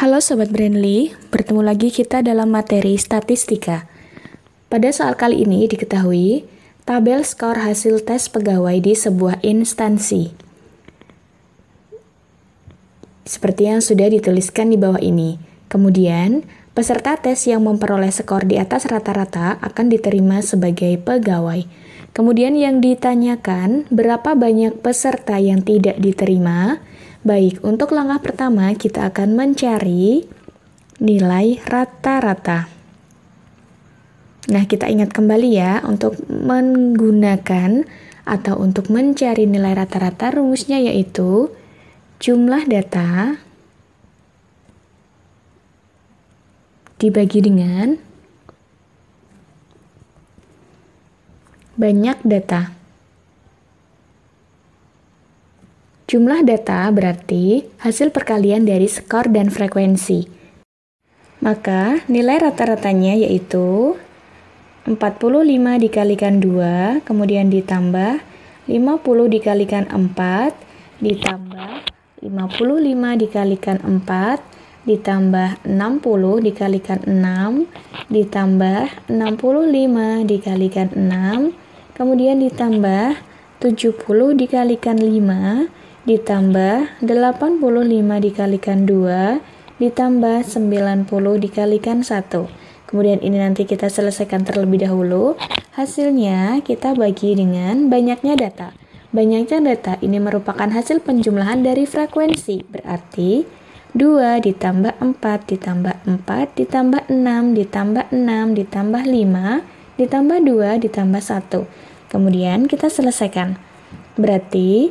Halo Sobat Brandly, bertemu lagi kita dalam materi statistika. Pada soal kali ini diketahui, tabel skor hasil tes pegawai di sebuah instansi. Seperti yang sudah dituliskan di bawah ini. Kemudian, peserta tes yang memperoleh skor di atas rata-rata akan diterima sebagai pegawai. Kemudian yang ditanyakan, berapa banyak peserta yang tidak diterima, Baik, untuk langkah pertama kita akan mencari nilai rata-rata. Nah, kita ingat kembali ya untuk menggunakan atau untuk mencari nilai rata-rata rumusnya yaitu jumlah data dibagi dengan banyak data. Jumlah data berarti hasil perkalian dari skor dan frekuensi. Maka nilai rata-ratanya yaitu 45 dikalikan 2, kemudian ditambah 50 dikalikan 4, ditambah 55 dikalikan 4, ditambah 60 dikalikan 6, ditambah 65 dikalikan 6, kemudian ditambah 70 dikalikan 5, ditambah 85 dikalikan 2 ditambah 90 dikalikan 1. Kemudian ini nanti kita selesaikan terlebih dahulu. Hasilnya kita bagi dengan banyaknya data. Banyaknya data ini merupakan hasil penjumlahan dari frekuensi. Berarti 2 ditambah 4 ditambah 4 ditambah 6 ditambah 6 ditambah 5 ditambah 2 ditambah 1. Kemudian kita selesaikan. Berarti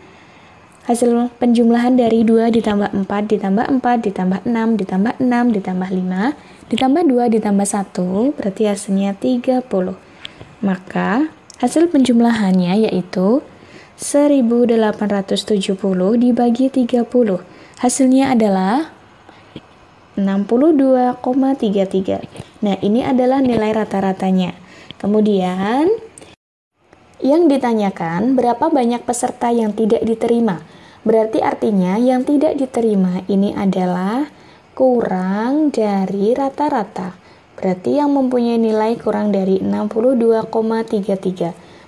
hasil penjumlahan dari 2 ditambah 4 ditambah 4 ditambah 6 ditambah 6 ditambah 5 ditambah 2 ditambah 1 berarti hasilnya 30. Maka hasil penjumlahannya yaitu 1870 dibagi 30. Hasilnya adalah 62,33. Nah, ini adalah nilai rata-ratanya. Kemudian yang ditanyakan berapa banyak peserta yang tidak diterima. Berarti artinya yang tidak diterima ini adalah kurang dari rata-rata. Berarti yang mempunyai nilai kurang dari 62,33.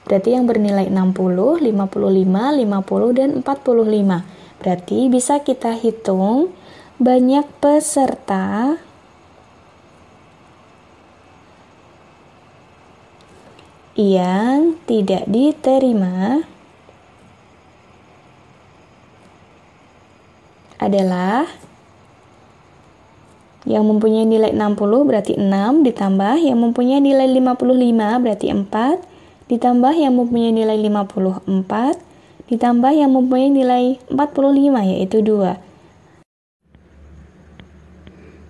Berarti yang bernilai 60, 55, 50, dan 45. Berarti bisa kita hitung banyak peserta yang tidak diterima adalah yang mempunyai nilai 60 berarti 6 ditambah yang mempunyai nilai 55 berarti 4 ditambah yang mempunyai nilai 54 ditambah yang mempunyai nilai 45 yaitu 2.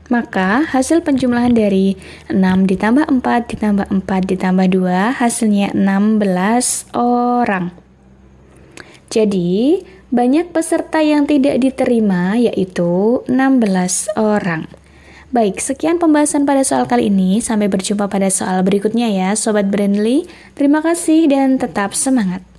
Maka hasil penjumlahan dari 6 ditambah 4 ditambah 4 ditambah 2 hasilnya 16 orang. Jadi banyak peserta yang tidak diterima yaitu 16 orang. Baik, sekian pembahasan pada soal kali ini. Sampai berjumpa pada soal berikutnya ya, Sobat Brandly. Terima kasih dan tetap semangat.